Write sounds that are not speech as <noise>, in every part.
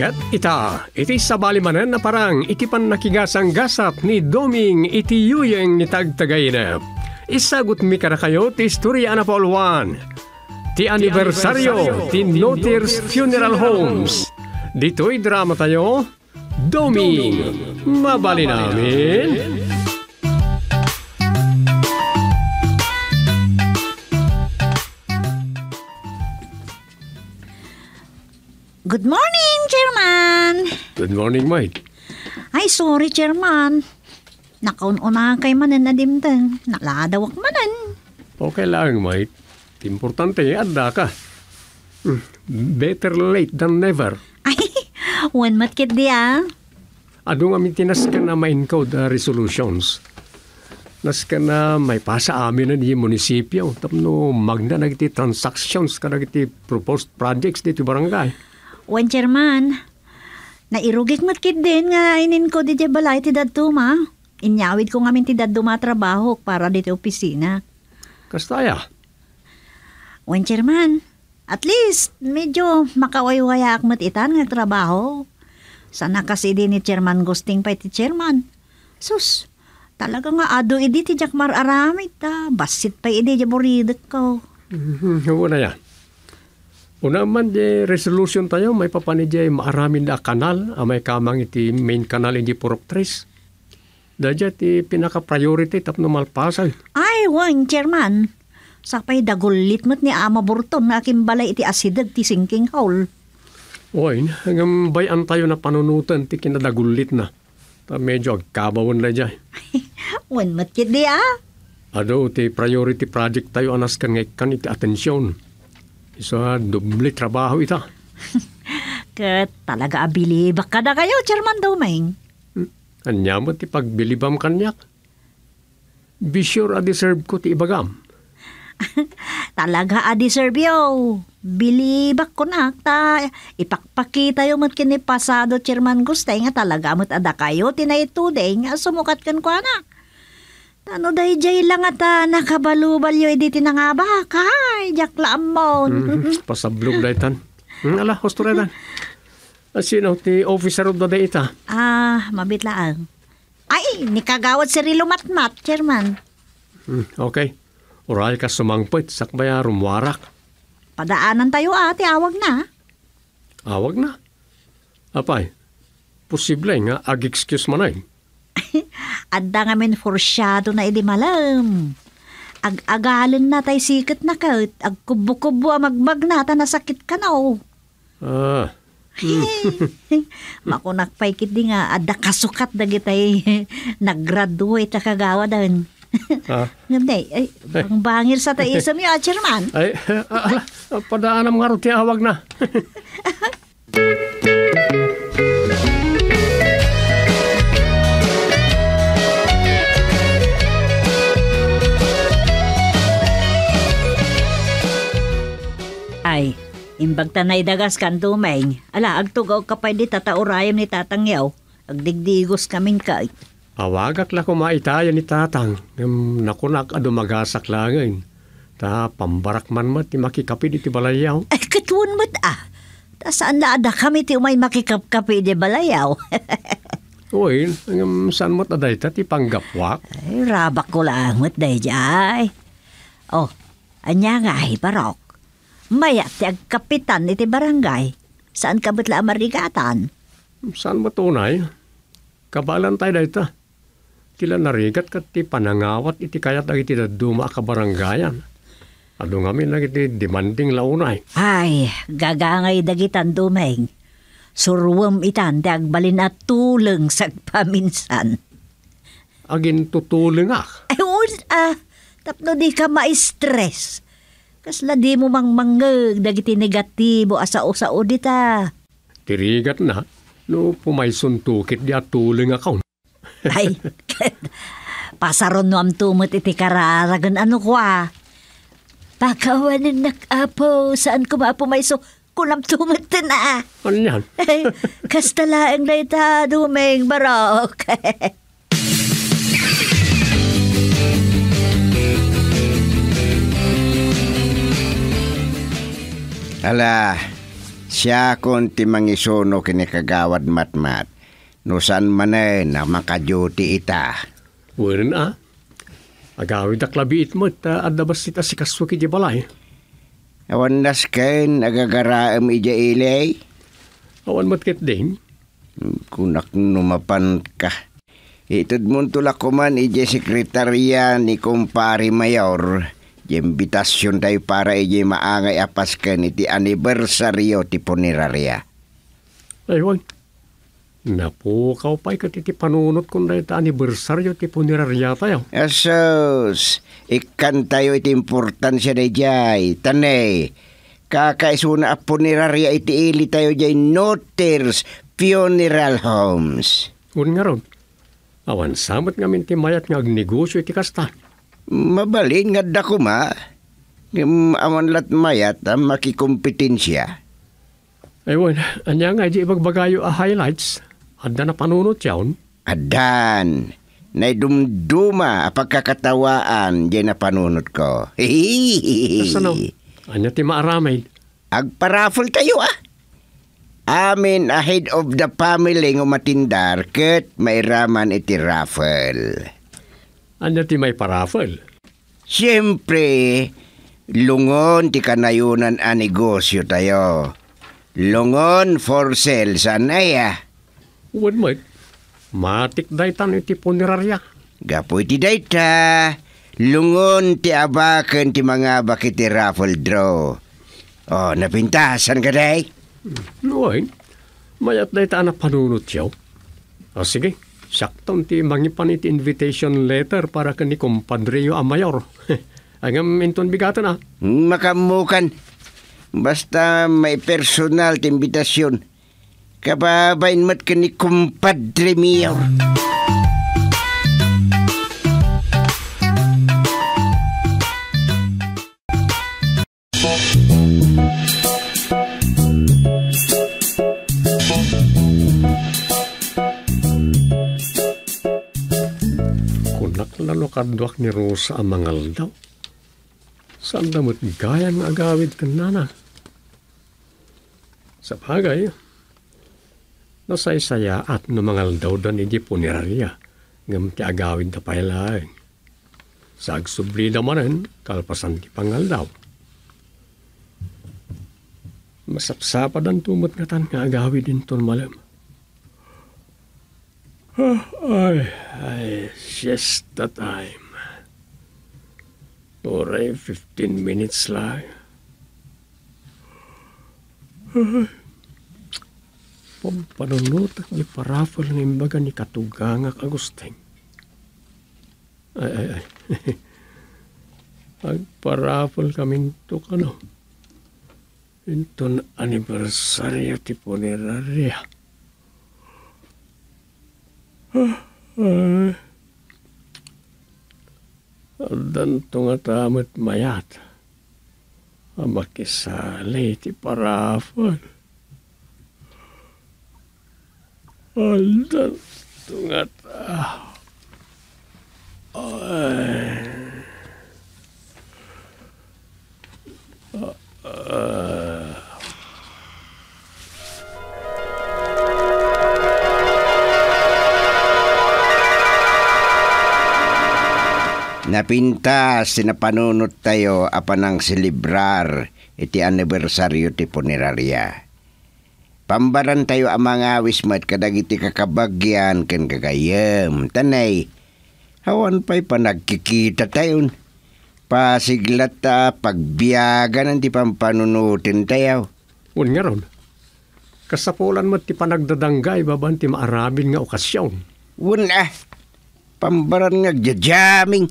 Kat ita, iti sabalimanan na parang ikipan nakigasang gasap ni Doming iti yuyeng ni tagtagayinep. Isagot mi kara kayo ti istorya na Paul 1. Ti anibersaryo ti Noters Funeral Homes. Dito'y drama tayo, Doming, mabali namin. Good morning! Chairman! Good morning, Mike. Ay, sorry, Chairman. Nakaununa kay manan na dimtang. Nakaladawak manan. Okay lang, Mike. Importante, adda ka. Mm, better late than never. Ay, <laughs> one matkit di ah. Adong amin tinas ka na ma-encode uh, ah, resolutions. Nas ka na may pasa amin na ni munisipyo. Tapno magna nagiti transactions ka nagiti proposed projects dito barangay. Wan German, nairugik matkid din nga inin ko di balay ti dadto ma. Inyawid ko ngamin ti dadto matrabaho para dito opisina. Kastaya? Wan German, at least medyo akmat itan nga trabaho. Sana kasi din ni Chairman Gusting pa ti Chairman. Sus, talaga nga ado idi ti Jakmar Aramit ta. Ah. Basit pa idi di ko. Mm-hmm. <laughs> Wala yan. Una man de resolution tayo, may papani di maaramin da kanal, amay ah, kamang iti main kanal hindi purok tres. Dadya ti pinaka-priority tapno malpasay. Ay, wan, chairman. Sapay dagulit mo't ni Ama Burton na aking balay iti asidag ti sinking haul. Oy, hanggang bayan tayo na panunutan ti kinadagulit na. Ta medyo agkabawan na dyan. <laughs> wan matkid di ah. Ado, ti priority project tayo anas kan ngay kan iti atensyon isa, doble trabaho ita. <laughs> Kat, talaga abilibak ka na kayo, Chairman Domain. Hmm. Anyamot ti pagbilibam kanyak. Be sure I deserve ko ti ibagam. <laughs> talaga a deserve yo. Bilibak ko na ta. Ipakpakita yo mat kinipasado, Chairman Gustay nga talaga mat ada kayo. Tinaitudeng nga sumukat kan ko anak. Ano day jay lang ata, ah, nakabalubal yo editi eh, na nga ba? Kay, jaklaan mo. Mm, <laughs> pasablog daytan. Mm, ala, husto daytan. Ang ah, sino ti officer of the day ita? Ah, mabitlaan. Ay, ni kagawad si Rilo Matmat, chairman. Mm, okay. Oral ka sumangpit, sakbaya rumwarak. Padaanan tayo ah, ate, awag na. Awag na. Apay, posible nga ah, ag-excuse man ay. Eh. Adda <laughs> nga men forsyado na idi malam. Ag-agalan na tay sikat na ka, agkubo-kubo magmag na ta nasakit ka na o. Oh. Ah. Hmm. <laughs> Makunak pa ikiti nga, adda kasukat na gitay <laughs> nag-graduate na kagawa dan. ah. Ngabday, ay, bang eh. bangir sa taisam sa miyo, ah, chairman. Ay, ala, ah, ah, padaanam nga rin na. Imbagta na idagas kan tumain. Ala, agtugaw ka pa di tataurayam ni tatang yaw. Agdigdigos kaming ka. Awagak la kumaitaya ni tatang. Um, nakunak adumagasak langin. Ta pambarak man mat ti makikapi di ti balayaw. Ay, <laughs> eh, katuan mat ah. Ta saan laada kami ti umay makikapkapi di balayaw. <laughs> Uy, um, saan mat aday ta ti panggapwak? Ay, eh, rabak ko lang mat day jay. Oh, anya nga ay barok. Maya ti agkapitan iti barangay. Saan ka kabutla marigatan? Saan matunay? Kabalan tayo dayta. Kila narigat ka ti panangawat iti kayat ag iti duma kabarangayan. Ado ngamin lang iti demanding launay. Ay, gagangay dagitan dumeng. Surwam itan ti agbalin at tuleng sagpaminsan. Agin tutuleng ak? Ah. Ay, un, ah, tapno di ka ma-stress Kas ladi mo mang manggag, dagiti negatibo asao sa odita. Tirigat na, no pumay suntukit di atuling akaw. <laughs> Ay, pasaron no am tumot iti kararagan ano ko ah. Pakawanin nakapo, saan ko mapumay so kunam tumot na. Ano yan? <laughs> Kastalaeng na ita dumeng barok. <laughs> Ala, siya kon ti mangisono kinikagawad matmat. Nusan san manay na makaduty ita. Wala ah. Agawid aklabiit mo ita ah, adabas ita si kaswa ki balay. Awan nas kain agagaraam ija ilay. Awan matkit din. Kunak numapan ka. Itod mong tulakuman ija sekretarya ni kumpari mayor. Imbitasyon tayo para iji maangay a Pasken iti anibersaryo ti puneraria. Aywan. Napo, kau pa'y katiti panunot kung dahil ta anibersaryo ti puneraria tayo. Asos, ikan tayo iti importansya na jay. Tanay, kakaisuna a puneraria iti ili tayo jay noters funeral homes. Un nga ron, awan samot ngamin ti mayat nga negosyo iti kasta. Mabalin nga dako ma. Awan lat mayat ang ah, makikompetensya. Ewan, anya nga di ibagbagayo a ah, highlights. Handa na panunot yaon. Adan, naidumduma a ah, pagkakatawaan di na panunot ko. <laughs> Sano? Anya ti maaramay? Agparafol tayo ah. Amin a head of the family ng matindar ket may iti raffle. Ano ti may paraffle? Siyempre, lungon ti kanayunan a negosyo tayo. Lungon for sale sanay ah. Uwan mo, matik daytan iti punerarya. Gapoy ti dayta, lungon ti abakan ti mga bakit ti raffle draw. Oh, napintasan ka day? Hmm, Uwan, mayat dayta na panunot siya. O sige, saktong ti mangipan invitation letter para kani kumpadreyo a mayor. Agam <laughs> inton bigatan ah. Makamukan. Basta may personal ti imbitasyon. Kababain mat kani kumpadre mayor. lalo kadwak ni Rosa amangal daw. Saan damot gayan nga agawid kan nana? Sa bagay, nasaysaya at namangal daw hindi po punirarya ngam ti agawid na pailaeng. Sagsubli damanen kalpasan ti pangal daw. Masapsapad ang tumot nga tan nga agawid din ton malam. I, I, just the time. Alright, eh, 15 minutes lang. Pampanunot ang iparafal ng imbaga ni Katugangak Agustin. Ay, ay, ay. Agparafal <laughs> kaming to kano. Ito na anibersaryo ti Puneraria. Dantong atamat mayat. Makisali ti parafon. Dantong atamat. Ay. Uh, uh. Napintas, sinapanunot tayo apanang silibrar iti anibersaryo ti punerarya. Pambaran tayo ang mga wismat kadagiti kakabagyan ken kagayem. Tanay, hawan pa'y panagkikita tayo. Pasiglat ta pagbiyagan ti pampanunutin tayo. Un nga ron, kasapulan mo ti panagdadanggay baban ti maarabin nga okasyon. Un ah, pambaran nga jajaming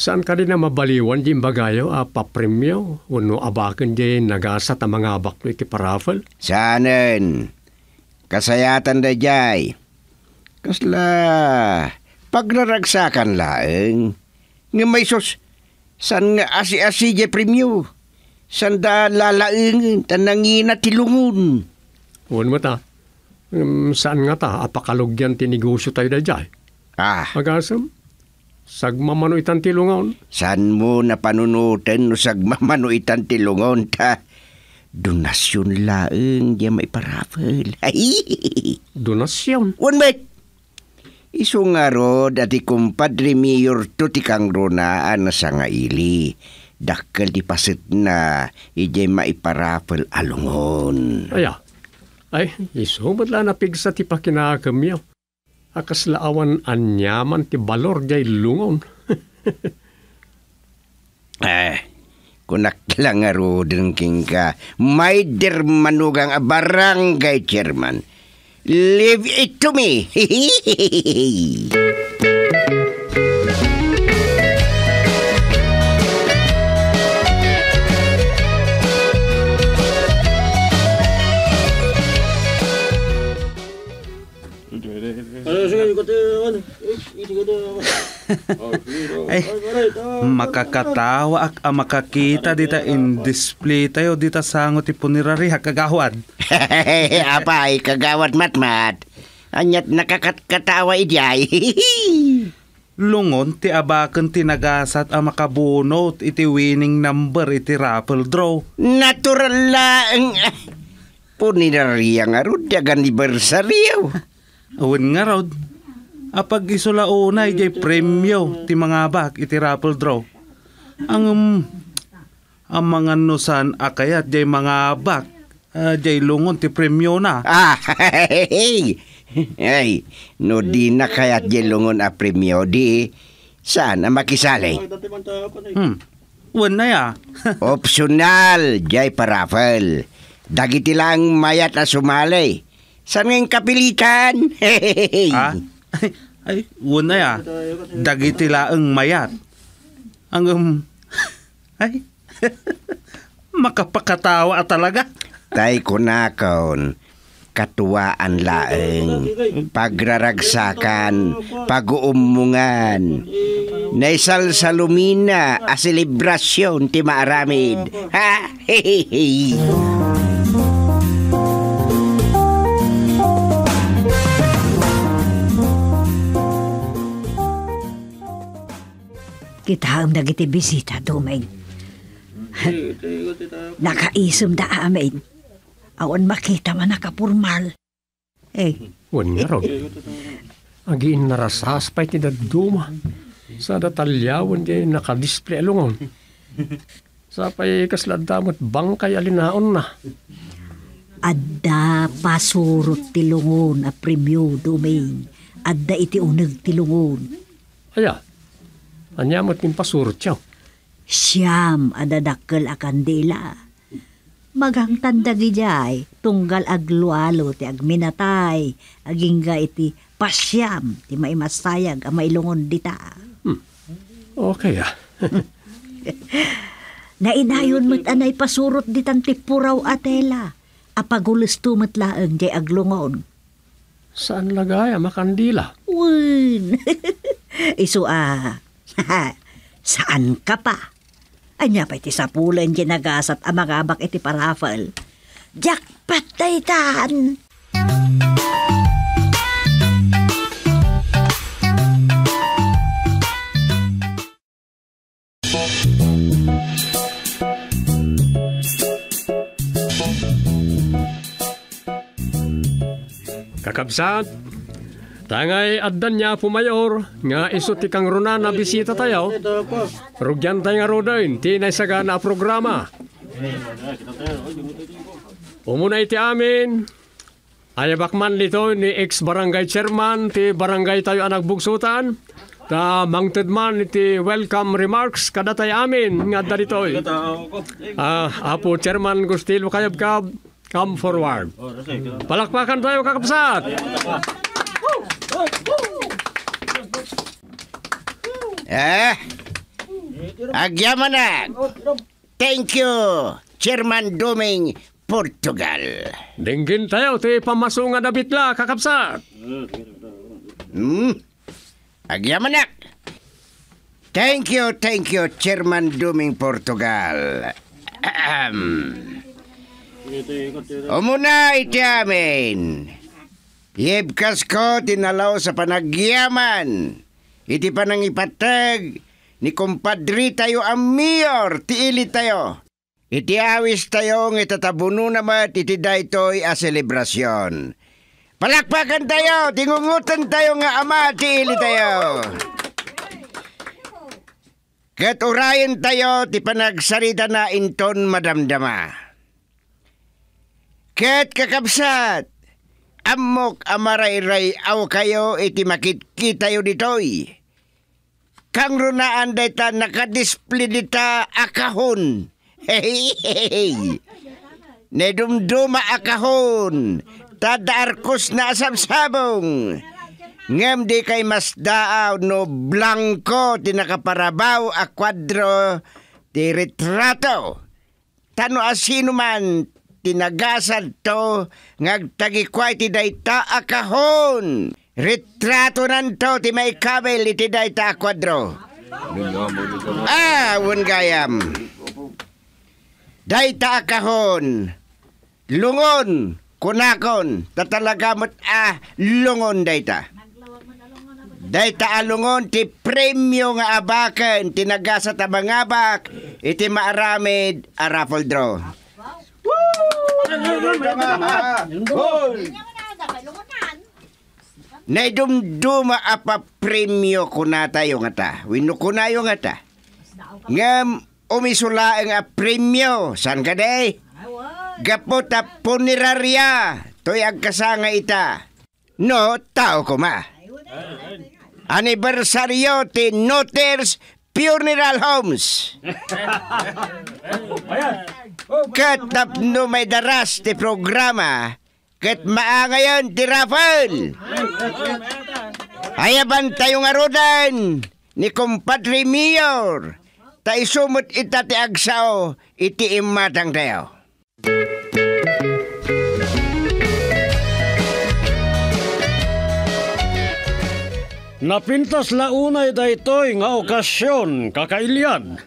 Saan ka rin na mabaliwan di bagayo a ah, papremyo uno abakan di nagasat ta mga abak no iti parafal? Saanen, kasayatan da jay. Kasla, pagnaragsakan laeng. Nga may sos, saan nga asi-asi di premyo? Saan da lalaeng tanangina tilungun? Uwan mo ta, um, saan nga ta apakalugyan tinigusyo tayo da jay? Ah. Agasam? Sagmamano itan tilungon. San mo napanunutin no sagmamano itan tilungon ta? Donasyon laeng di maiparafel. <laughs> Donasyon? One bet! Iso nga ro, dati kumpadre mayor to ti kang runaan sa nga ili. Dakkel di pasit na, ije maiparafel alungon. Aya, ay, iso ba't la napigsa ti pakinakam yaw? akas laawan anyaman ti balor jay lungon. <laughs> eh, kunak lang aro din king ka. May dermanugang barangay chairman. Leave it to me. <laughs> Ano, eh, <laughs> ay, ah, makakatawa ak ah, makakita dita in display tayo dita sangot ti punirari hakagawad. <laughs> Apa ay kagawad matmat. Anyat nakakatawa idiay. <laughs> Lungon ti abaken ti nagasat ang ah, makabunot iti winning number iti raffle draw. Natural lang. Punirari ang ah, arud, anniversary. Awan nga rod. Apag isulauna, ijay premyo, ti mga bak, iti raffle draw. Ang, um, ang mga nusan akayat, jay mga bak, uh, jay lungon, ti premyo na. <laughs> Ah, hey, hey, no di na kayat jay lungon a premyo, di saan ang makisalay? Hmm, wan na ya. <laughs> Optional, jay parafal. Dagiti lang mayat na sumali. Saan ngayong kapilitan? <laughs> Hehehe. Ah? ay, ay una ya dagiti laeng mayat ang um, ay <laughs> makapakatawa talaga tay ko kunakaon katuwaan laeng pagraragsakan paguumungan Naisal sa lumina a selebrasyon ti maaramid. Ha! Hehehe! Kitaom na kiti bisita dumeng. Nakaisom da amin. Awan makita man nakapurmal. Eh. Wan nga ron. Agiin narasas pa iti daduma. Sa datalyawan di nakadisplay alungon. Sa pay kasladamot bangkay alinaon na. Adda pasurot tilungon a premyo dumeng. Adda iti unag tilungon. Aya. Anyamot nin pasurtyaw. Siyam adadakkel a kandila. Maghangtad dagi jay, tunggal aglualo ti agminatay, agingga iti pasyam, ti maimasayag a mailungon dita. Hmm. Okay ah. <laughs> Nainayon mo't anay pasurot ditan ti puraw atela. Apagulis tumatlaang jay aglungon. Saan lagaya makandila? Win! <laughs> Iso ah, Saan ka pa? Anya pa iti sapulan ginagasat amagabak iti parafal. Jackpot daytan! Kakabsat, Tangay addan niya po mayor, nga iso ti kang runa na bisita tayo. Rugyan tayo nga rodain, ti naisaga na programa. Umunay ti amin, ayabakman nito ni ex-barangay chairman ti barangay tayo anak bugsutan, ta mangted man iti welcome remarks kada tayo amin nga daritoy. Ah, apo chairman Gustil Wakayab Kab, come forward. Oh, Palakpakan tayo kakapsat! Ah, eh? agyaman na. Thank you, Chairman Doming Portugal. Dinggin tayo ti pamasunga na bitla, kakapsat. Hmm, agyaman na. Thank you, thank you, Chairman Doming Portugal. Ahem. Umuna iti amin. Ibkas ko tinalaw sa panagyaman. Iti nang ipatag ni kumpadri tayo ang mayor, tiili tayo. Iti awis tayo ng itatabuno naman iti daytoy a selebrasyon. Palakpakan tayo, tingungutan tayo nga ama, tiili tayo. Kat urayan tayo, ti panagsarita na inton madamdama. Kat kakabsat, amok amaray-ray aw kayo iti makikita yo ditoy. Kang runaan dayta nakadisplay dita akahon. Hey, Nedumduma akahon. Tadarkos na sabsabong. Ngem di kay mas daaw no blanco ti nakaparabaw a kwadro ti retrato. Tano asino man tinagasad to, ngagtagikway ti dayta a kahon. Retrato nanto ti may kabel iti dayta a kwadro. Ah, won gayam. Dayta a kahon, lungon, kunakon, tatalagamot a lungon dayta. Day alungon ti premyo nga abakan, tinagasat abang abak, iti maaramid a raffle draw. Nay Naidumduma apa premyo kuna tayo nga ta. Wino kuna yo nga ta. Ngam umisula nga premyo. San ka day? Gapota puneraria. Toy agkasanga ita. No, tao ko ma. Anibersaryo ti Noters Funeral Homes. <laughs> Kat tapno may daras ti programa. Kat maa ngayon ti Rafael. Ayaban tayo nga rodan ni kumpadre Mayor. Ta isumot ita ti agsao iti imatang tayo. Napintas launay daytoy nga okasyon kakailyad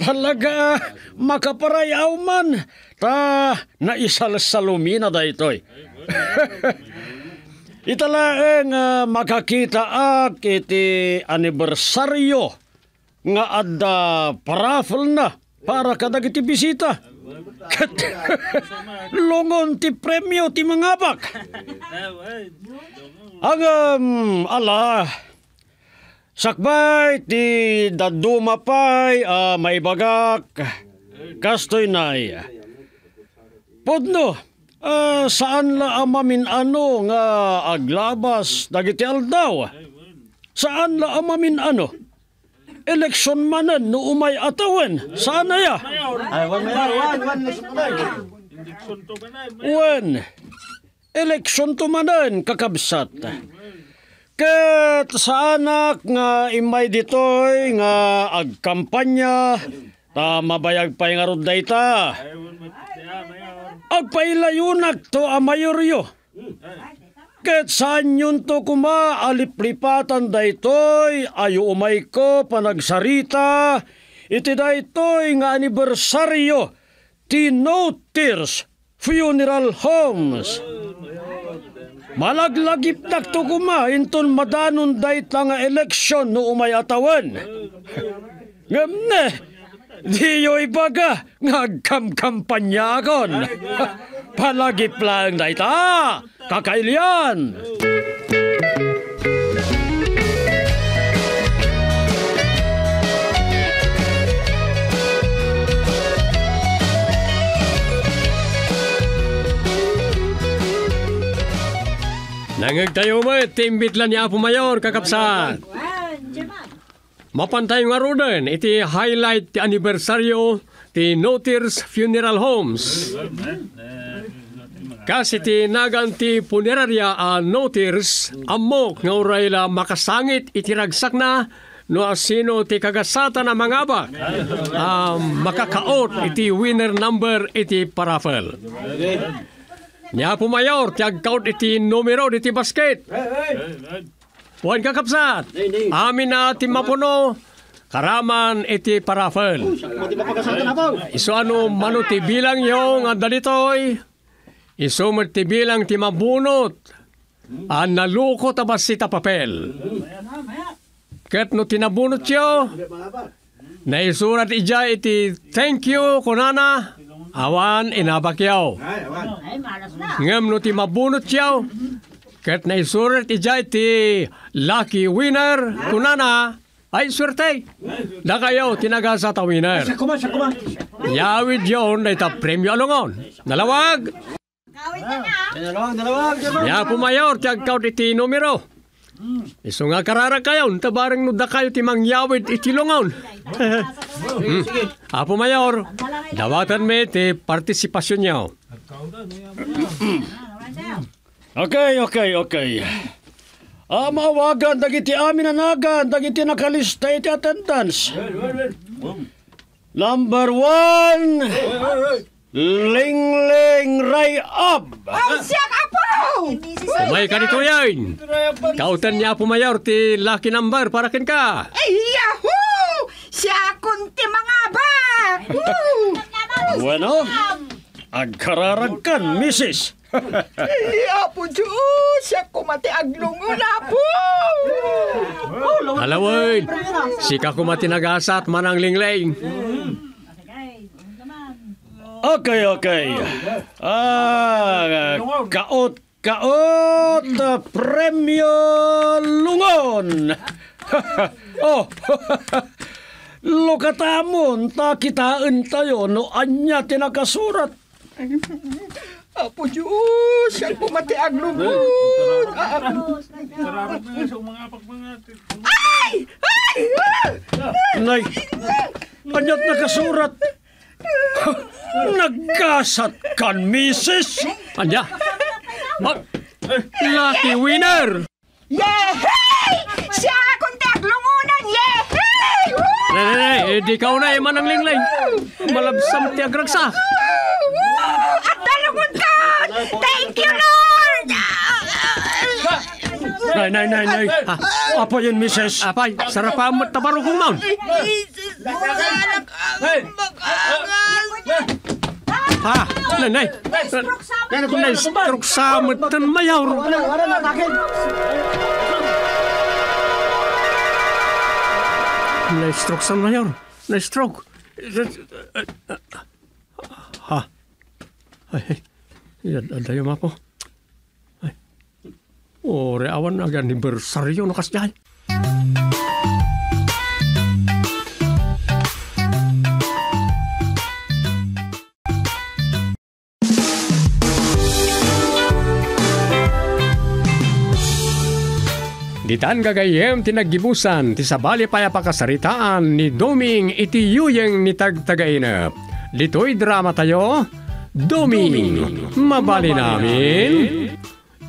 Talaga, <laughs> makaparayaw man. Ta, naisalsalumina da ito'y. <laughs> Italaeng eh, uh, makakita at iti anibersaryo nga adda parafal na para kadag iti bisita. longon <laughs> ti premyo ti mga bak. Eh, Ang um, ala, Sakbay ti daduma pay a uh, maibagak kastoy nay. Podno, uh, ah, saan la amamin ano nga aglabas dagiti aldaw? Saan la amamin ano? Election manan no umay atawen. Saan na ya? Wen, eleksyon tumanan kakabsat. Kakabsat ket sa anak nga imay ditoy nga agkampanya ta mabayag pay nga rod dayta agpailayunak to a ah, mayoryo ket saan yun to kuma aliplipatan daytoy ayo umay ko panagsarita iti daytoy nga anibersaryo ti No Tears Funeral Homes. Malaglagip nagtukuma inton madanon dayta nga eleksyon no umay atawan. Ngamne, diyo ibaga ngagkamkampanyagon. <laughs> Palagip lang dayta, ah, kakailian. Kakailian. Nangag tayo mo, timbitlan ni po Mayor, kakapsan. Mapantay nga rodan, iti highlight ti anibersaryo ti Notirs Funeral Homes. Kasi ti naganti ti punerarya a Notirs, amok nga oray la makasangit itiragsak na no asino ti kagasata na mga abak um, ah, makakaot iti winner number iti parafel. Ya po mayor, tiag count iti numero iti basket. Buwan ka kapsat. Amin na mapuno. karaman iti parafel. Iso ano mano ti bilang yung ang dalitoy, iso ti bilang ti mabunot, ang nalukot abas sita papel. Ket no tinabunot yo, naisurat ija iti thank you kunana, Awan inabakyaw. Ngam no ti mabunot siyaw. Ket na isurat ijay ti lucky winner kunana ay suerte. Da kayo tinaga sa ta winner. Yawid yon na ita premyo alungon. Dalawag. Dalawag, dalawag. Ya pumayor tiag kaw ti numero. Mm. Iso nga karara kayo, tabarang no da kayo ti mangyawit itilongon. mm. Apo Mayor, dawatan me ti partisipasyon niyo. Oh. okay, okay, okay. Ah, wagan dagiti amin nagan dagiti nakalista iti attendance. Number one! Lingling Rayab! Oh, siyak apo! May kanito yan! Kautan niya po ti laki number para kin ka! Ay, yahoo! Siya kunti mga ba! bueno, agkararag kan, misis! Iya po, Diyos! Siya kumati aglungon na po! Halawin! Sika kumati nagasat manang lingling! Mm. Okay, okay. Ah, kaot, kaot, premyo lungon. <laughs> oh, <laughs> Lokatamon, takitaan tayo no anya tinakasurat. Apo Diyos, siyang pumati ang lugod. Ah, ah. Salamat na sa mga pagmangat. Ay! Ay! Ah! Nay, panyat nakasurat. <laughs> Nagkasat kan, misis! Anya? Oh, lucky winner! Yehey! Siya akong taglungunan! Yehey! Nay, nay, nay, eh, di ka na iman eh, ang lingling. Malabsam ti agragsa. At dalungon ka! Thank you, Lord! Nay, nay, nay, nay. Ah, apa yun, misis? Apay, sarapan mo't tabaro kong maon. Bumalik ang mag-angal! Ha? Nay, nay! Nay, strok sa matan mayaw! Nay, strok sa mayaw! Nay, strok! Ha? Ay, ada yung ako. Ay. Ore, awan agad ni bersaryo nakasdahan. Thank you. Ditan gagayem tinaggibusan, ti sabali payapakasaritaan ni Doming iti yuyeng ni tagtagainap. Litoy drama tayo, Doming, mabali namin.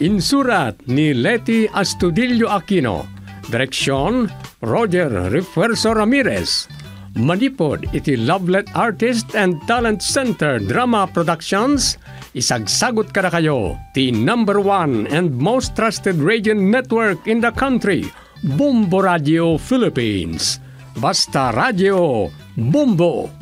Insurat ni Leti Astudillo Aquino. Direksyon, Roger Refuerzo Ramirez. Manipod iti Lovelet Artist and Talent Center Drama Productions – Isagsagot ka na kayo. The number one and most trusted radio network in the country, Bumbo Radio Philippines. Basta Radio Bumbo!